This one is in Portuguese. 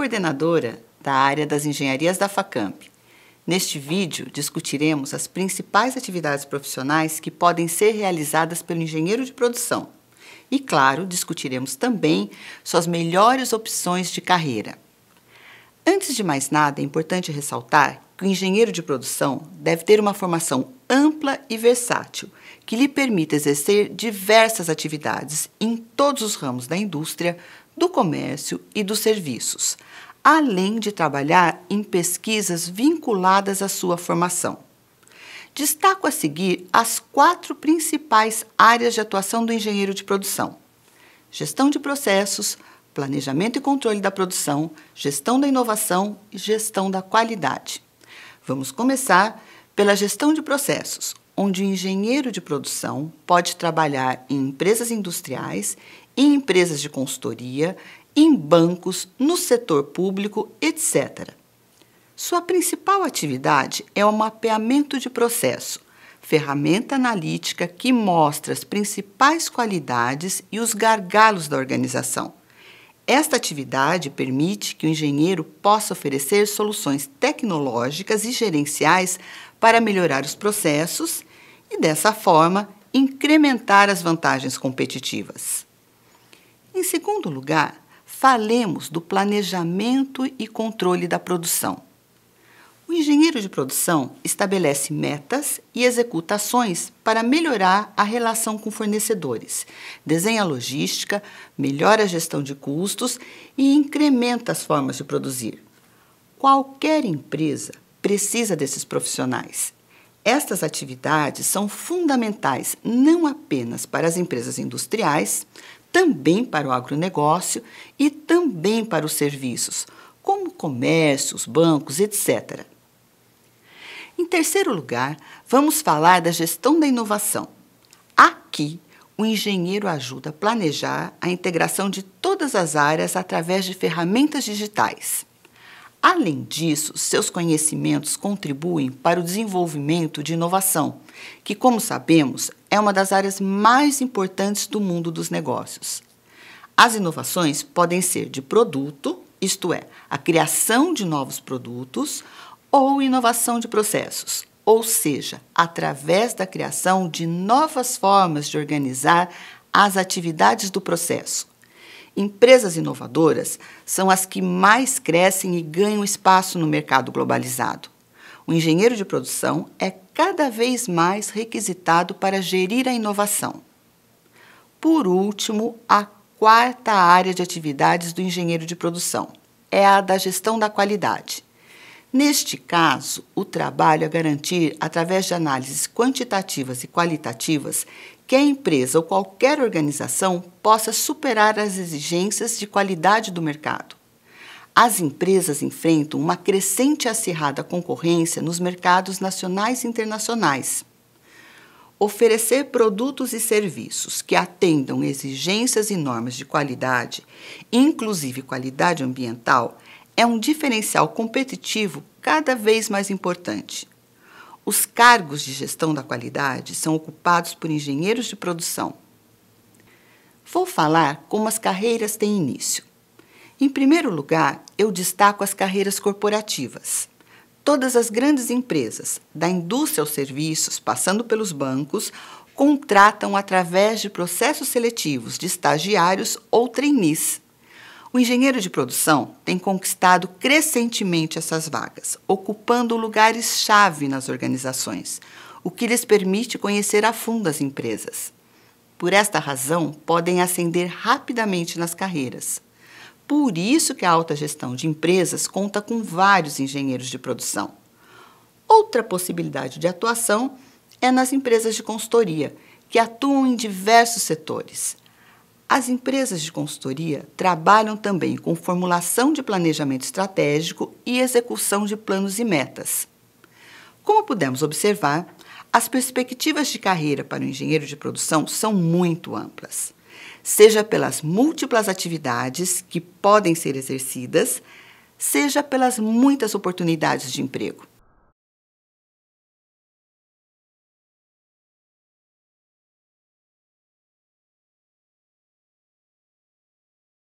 coordenadora da área das engenharias da FACAMP. Neste vídeo, discutiremos as principais atividades profissionais que podem ser realizadas pelo engenheiro de produção. E, claro, discutiremos também suas melhores opções de carreira. Antes de mais nada, é importante ressaltar que o engenheiro de produção deve ter uma formação ampla e versátil, que lhe permita exercer diversas atividades em todos os ramos da indústria, do comércio e dos serviços, além de trabalhar em pesquisas vinculadas à sua formação. Destaco a seguir as quatro principais áreas de atuação do engenheiro de produção: gestão de processos, planejamento e controle da produção, gestão da inovação e gestão da qualidade. Vamos começar pela gestão de processos, onde o engenheiro de produção pode trabalhar em empresas industriais, em empresas de consultoria, em bancos, no setor público, etc. Sua principal atividade é o mapeamento de processo, ferramenta analítica que mostra as principais qualidades e os gargalos da organização esta atividade permite que o engenheiro possa oferecer soluções tecnológicas e gerenciais para melhorar os processos e, dessa forma, incrementar as vantagens competitivas. Em segundo lugar, falemos do planejamento e controle da produção. O engenheiro de produção estabelece metas e executa ações para melhorar a relação com fornecedores, desenha logística, melhora a gestão de custos e incrementa as formas de produzir. Qualquer empresa precisa desses profissionais. Estas atividades são fundamentais não apenas para as empresas industriais, também para o agronegócio e também para os serviços, como comércios, bancos, etc terceiro lugar, vamos falar da gestão da inovação. Aqui, o engenheiro ajuda a planejar a integração de todas as áreas através de ferramentas digitais. Além disso, seus conhecimentos contribuem para o desenvolvimento de inovação, que, como sabemos, é uma das áreas mais importantes do mundo dos negócios. As inovações podem ser de produto, isto é, a criação de novos produtos, ou inovação de processos, ou seja, através da criação de novas formas de organizar as atividades do processo. Empresas inovadoras são as que mais crescem e ganham espaço no mercado globalizado. O engenheiro de produção é cada vez mais requisitado para gerir a inovação. Por último, a quarta área de atividades do engenheiro de produção é a da gestão da qualidade. Neste caso, o trabalho é garantir, através de análises quantitativas e qualitativas, que a empresa ou qualquer organização possa superar as exigências de qualidade do mercado. As empresas enfrentam uma crescente e acirrada concorrência nos mercados nacionais e internacionais. Oferecer produtos e serviços que atendam exigências e normas de qualidade, inclusive qualidade ambiental, é um diferencial competitivo cada vez mais importante. Os cargos de gestão da qualidade são ocupados por engenheiros de produção. Vou falar como as carreiras têm início. Em primeiro lugar, eu destaco as carreiras corporativas. Todas as grandes empresas, da indústria aos serviços, passando pelos bancos, contratam através de processos seletivos de estagiários ou trainees. O engenheiro de produção tem conquistado crescentemente essas vagas, ocupando lugares-chave nas organizações, o que lhes permite conhecer a fundo as empresas. Por esta razão, podem ascender rapidamente nas carreiras. Por isso que a alta gestão de empresas conta com vários engenheiros de produção. Outra possibilidade de atuação é nas empresas de consultoria, que atuam em diversos setores. As empresas de consultoria trabalham também com formulação de planejamento estratégico e execução de planos e metas. Como pudemos observar, as perspectivas de carreira para o engenheiro de produção são muito amplas, seja pelas múltiplas atividades que podem ser exercidas, seja pelas muitas oportunidades de emprego.